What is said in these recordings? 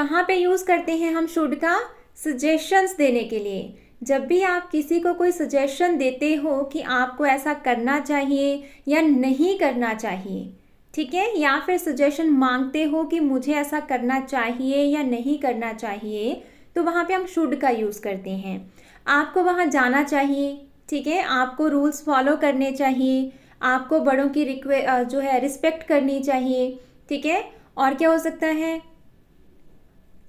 कहाँ पे यूज़ करते हैं हम शुड का सजेशंस देने के लिए जब भी आप किसी को कोई सजेशन देते हो कि आपको ऐसा करना चाहिए या नहीं करना चाहिए ठीक है या फिर सजेशन मांगते हो कि मुझे ऐसा करना चाहिए या नहीं करना चाहिए तो वहाँ पे हम शुड का यूज़ करते हैं आपको वहाँ जाना चाहिए ठीक है आपको रूल्स फॉलो करने चाहिए आपको बड़ों की रिक्वे जो है रिस्पेक्ट करनी चाहिए ठीक है और क्या हो सकता है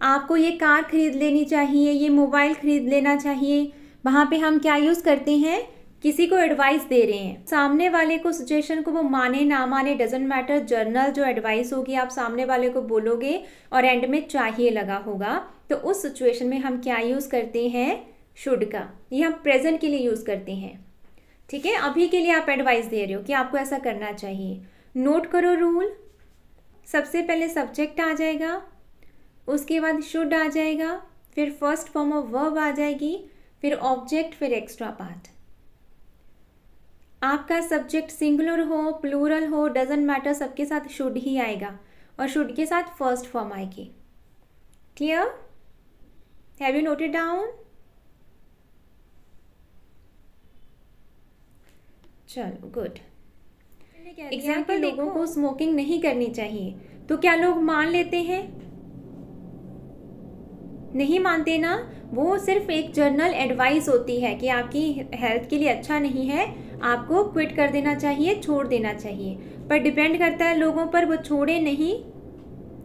आपको ये कार खरीद लेनी चाहिए ये मोबाइल खरीद लेना चाहिए वहाँ पे हम क्या यूज़ करते हैं किसी को एडवाइस दे रहे हैं सामने वाले को सिचुएशन को वो माने ना माने डजेंट मैटर जर्नल जो एडवाइस होगी आप सामने वाले को बोलोगे और एंड में चाहिए लगा होगा तो उस सिचुएशन में हम क्या यूज़ करते हैं शुड का ये हम प्रेजेंट के लिए यूज़ करते हैं ठीक है अभी के लिए आप एडवाइस दे रहे हो कि आपको ऐसा करना चाहिए नोट करो रूल सबसे पहले सब्जेक्ट आ जाएगा उसके बाद शुड आ जाएगा फिर फर्स्ट फॉर्म ऑफ वर्ब आ जाएगी फिर ऑब्जेक्ट फिर एक्स्ट्रा पार्ट आपका सब्जेक्ट सिंगुलर हो प्लूरल हो डजेंट मैटर सबके साथ शुड ही आएगा और शुड के साथ फर्स्ट फॉर्म आएगी clear have you noted down चलो गुड एग्जाम्पल लोगों को स्मोकिंग नहीं करनी चाहिए तो क्या लोग मान लेते हैं नहीं मानते ना वो सिर्फ एक जर्नल एडवाइस होती है कि आपकी हेल्थ के लिए अच्छा नहीं है आपको क्विट कर देना चाहिए छोड़ देना चाहिए पर डिपेंड करता है लोगों पर वो छोड़े नहीं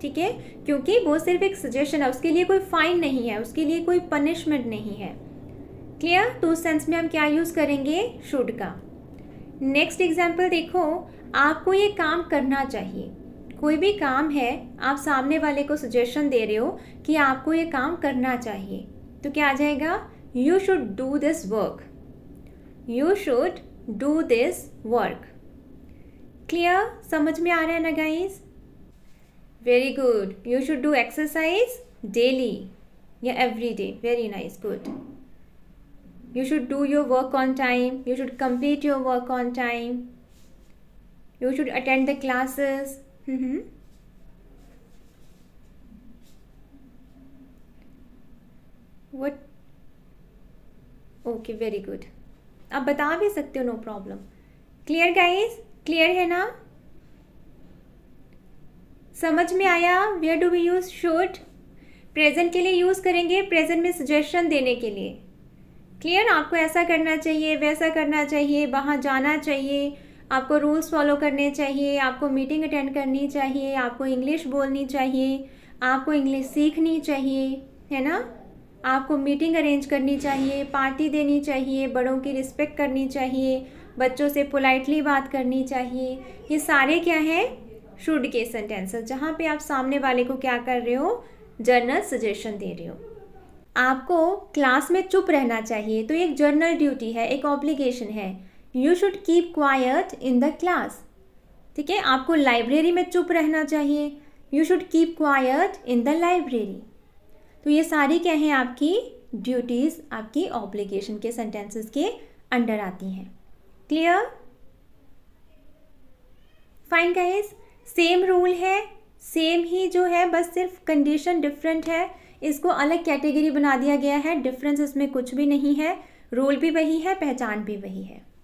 ठीक है क्योंकि वो सिर्फ एक सजेशन है उसके लिए कोई फाइन नहीं है उसके लिए कोई पनिशमेंट नहीं है क्लियर तो उस सेंस में हम क्या यूज़ करेंगे शुड का नेक्स्ट एग्जाम्पल देखो आपको ये काम करना चाहिए कोई भी काम है आप सामने वाले को सजेशन दे रहे हो कि आपको ये काम करना चाहिए तो क्या आ जाएगा you should do this work you should do this work clear समझ में आ रहा है ना guys very good you should do exercise daily या every day very nice good you should do your work on time you should complete your work on time you should attend the classes what okay very good आप बता भी सकते हो no problem clear guys clear है ना समझ में आया where do we use should present के लिए यूज़ करेंगे प्रेजेंट में सजेशन देने के लिए क्लियर आपको ऐसा करना चाहिए वैसा करना चाहिए वहाँ जाना चाहिए आपको रूल्स फॉलो करने चाहिए आपको मीटिंग अटेंड करनी चाहिए आपको इंग्लिश बोलनी चाहिए आपको इंग्लिश सीखनी चाहिए है ना आपको मीटिंग अरेंज करनी चाहिए पार्टी देनी चाहिए बड़ों की रिस्पेक्ट करनी चाहिए बच्चों से पोलाइटली बात करनी चाहिए ये सारे क्या हैं शुड के सेंटेंसेस जहाँ पे आप सामने वाले को क्या कर रहे हो जर्नल सजेशन दे रहे हो आपको क्लास में चुप रहना चाहिए तो एक जर्नल ड्यूटी है एक ऑब्लिगेशन है you should keep quiet in the class ठीक है आपको लाइब्रेरी में चुप रहना चाहिए you should keep quiet in the library तो ये सारी क्या हैं आपकी ड्यूटीज़ आपकी ऑब्लिगेशन के सेंटेंसेस के अंडर आती हैं clear fine guys same rule है सेम ही जो है बस सिर्फ कंडीशन डिफरेंट है इसको अलग कैटेगरी बना दिया गया है डिफरेंस इसमें कुछ भी नहीं है रोल भी वही है पहचान भी वही है